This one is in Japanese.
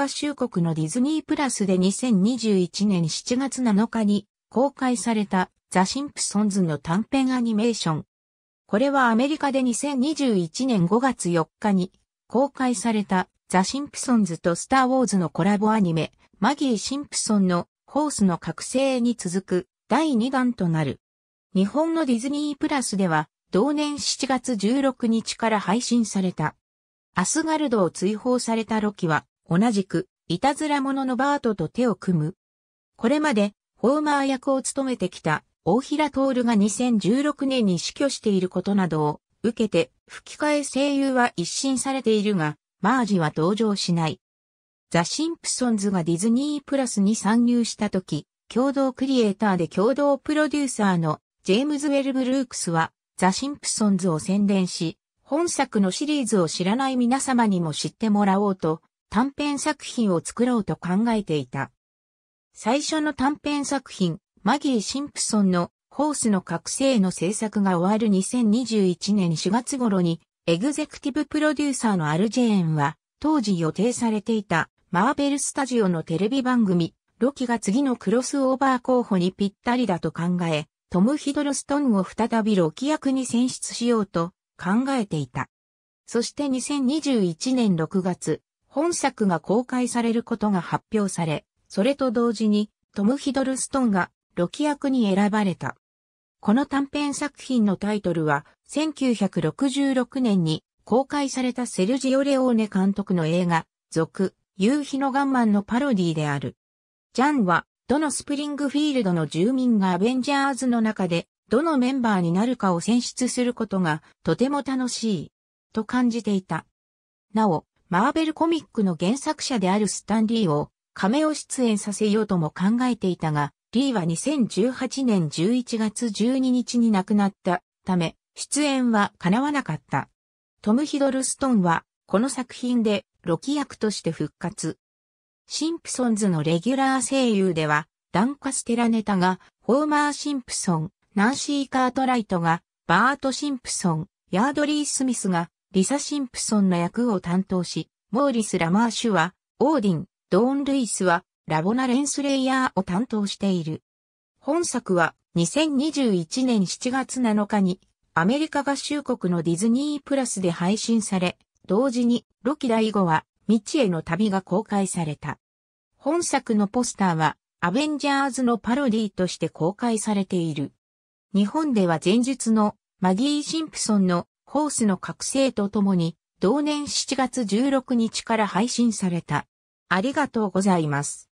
カ州国のディズニープラスで2021年7月7日に公開されたザ・シンプソンズの短編アニメーション。これはアメリカで2021年5月4日に公開されたザ・シンプソンズとスター・ウォーズのコラボアニメマギー・シンプソンのホースの覚醒に続く第2弾となる。日本のディズニープラスでは同年7月16日から配信された。アスガルドを追放されたロキは同じく、いたずら者のバートと手を組む。これまで、ホーマー役を務めてきた、大平徹が2016年に死去していることなどを受けて、吹き替え声優は一新されているが、マージは登場しない。ザ・シンプソンズがディズニープラスに参入した時、共同クリエイターで共同プロデューサーのジェームズ・ウェル・ブルークスは、ザ・シンプソンズを宣伝し、本作のシリーズを知らない皆様にも知ってもらおうと、短編作品を作ろうと考えていた。最初の短編作品、マギー・シンプソンのホースの覚醒の制作が終わる2021年4月頃に、エグゼクティブプロデューサーのアルジェーンは、当時予定されていたマーベルスタジオのテレビ番組、ロキが次のクロスオーバー候補にぴったりだと考え、トム・ヒドロストンを再びロキ役に選出しようと考えていた。そして2021年6月、本作が公開されることが発表され、それと同時にトム・ヒドルストンがロキ役に選ばれた。この短編作品のタイトルは、1966年に公開されたセルジオ・レオーネ監督の映画、続、夕日のガンマンのパロディである。ジャンは、どのスプリングフィールドの住民がアベンジャーズの中で、どのメンバーになるかを選出することが、とても楽しい、と感じていた。なお、マーベルコミックの原作者であるスタン・リーを亀を出演させようとも考えていたが、リーは2018年11月12日に亡くなったため、出演は叶わなかった。トム・ヒドルストンは、この作品で、ロキ役として復活。シンプソンズのレギュラー声優では、ダン・カステラネタが、ホーマー・シンプソン、ナンシー・カートライトが、バート・シンプソン、ヤードリー・スミスが、リサ・シンプソンの役を担当し、モーリス・ラマーシュは、オーディン、ドーン・ルイスは、ラボナ・レンスレイヤーを担当している。本作は、2021年7月7日に、アメリカ合衆国のディズニープラスで配信され、同時に、ロキ第5話、未知への旅が公開された。本作のポスターは、アベンジャーズのパロディとして公開されている。日本では前述のマギー・シンプソンのホースの覚醒とともに、同年7月16日から配信された。ありがとうございます。